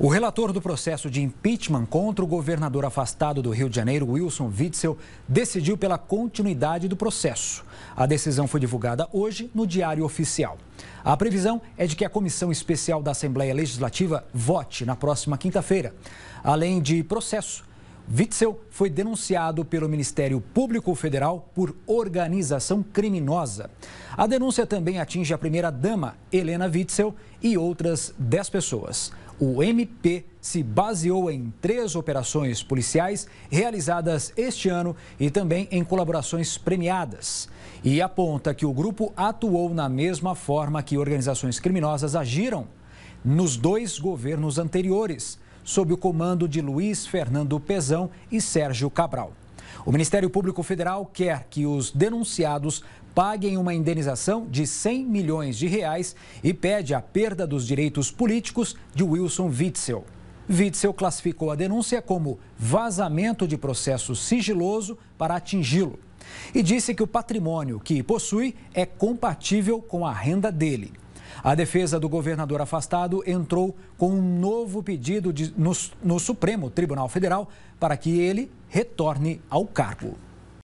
O relator do processo de impeachment contra o governador afastado do Rio de Janeiro, Wilson Witzel, decidiu pela continuidade do processo. A decisão foi divulgada hoje no Diário Oficial. A previsão é de que a Comissão Especial da Assembleia Legislativa vote na próxima quinta-feira. Além de processo, Witzel foi denunciado pelo Ministério Público Federal por organização criminosa. A denúncia também atinge a primeira-dama, Helena Witzel, e outras 10 pessoas. O MP se baseou em três operações policiais realizadas este ano e também em colaborações premiadas. E aponta que o grupo atuou na mesma forma que organizações criminosas agiram nos dois governos anteriores, sob o comando de Luiz Fernando Pezão e Sérgio Cabral. O Ministério Público Federal quer que os denunciados paguem uma indenização de 100 milhões de reais e pede a perda dos direitos políticos de Wilson Witzel. Witzel classificou a denúncia como vazamento de processo sigiloso para atingi-lo e disse que o patrimônio que possui é compatível com a renda dele. A defesa do governador afastado entrou com um novo pedido de, no, no Supremo Tribunal Federal para que ele retorne ao cargo.